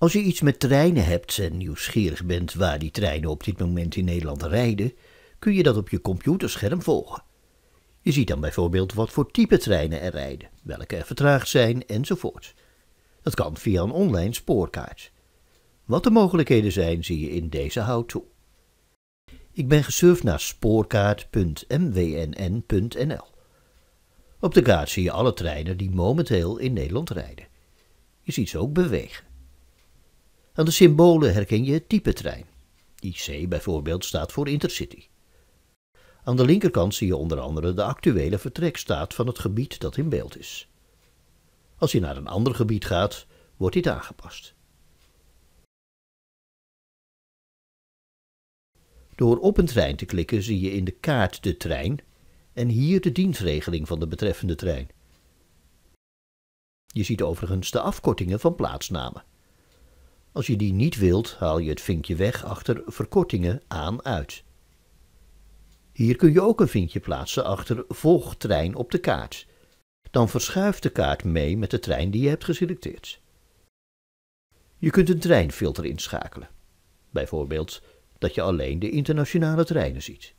Als je iets met treinen hebt en nieuwsgierig bent waar die treinen op dit moment in Nederland rijden, kun je dat op je computerscherm volgen. Je ziet dan bijvoorbeeld wat voor type treinen er rijden, welke er vertraagd zijn enzovoort. Dat kan via een online spoorkaart. Wat de mogelijkheden zijn, zie je in deze how-to. Ik ben gesurfd naar spoorkaart.mwnn.nl. Op de kaart zie je alle treinen die momenteel in Nederland rijden. Je ziet ze ook bewegen. Aan de symbolen herken je het type trein. IC bijvoorbeeld staat voor Intercity. Aan de linkerkant zie je onder andere de actuele vertrekstaat van het gebied dat in beeld is. Als je naar een ander gebied gaat, wordt dit aangepast. Door op een trein te klikken zie je in de kaart de trein en hier de dienstregeling van de betreffende trein. Je ziet overigens de afkortingen van plaatsnamen. Als je die niet wilt, haal je het vinkje weg achter verkortingen aan uit. Hier kun je ook een vinkje plaatsen achter volg trein op de kaart. Dan verschuift de kaart mee met de trein die je hebt geselecteerd. Je kunt een treinfilter inschakelen. Bijvoorbeeld dat je alleen de internationale treinen ziet.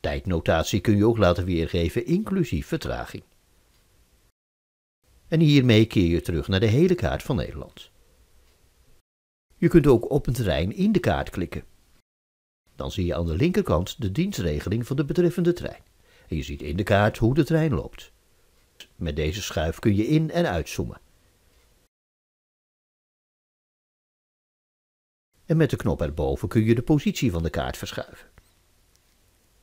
Tijdnotatie kun je ook laten weergeven inclusief vertraging. En hiermee keer je terug naar de hele kaart van Nederland. Je kunt ook op een terrein in de kaart klikken. Dan zie je aan de linkerkant de dienstregeling van de betreffende trein. En je ziet in de kaart hoe de trein loopt. Met deze schuif kun je in- en uitzoomen. En met de knop erboven kun je de positie van de kaart verschuiven.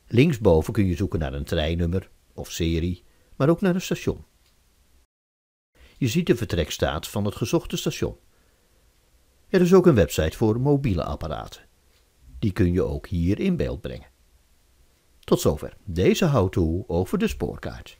Linksboven kun je zoeken naar een treinnummer of serie, maar ook naar een station. Je ziet de vertrekstaat van het gezochte station. Er is ook een website voor mobiele apparaten. Die kun je ook hier in beeld brengen. Tot zover deze how-to over de spoorkaart.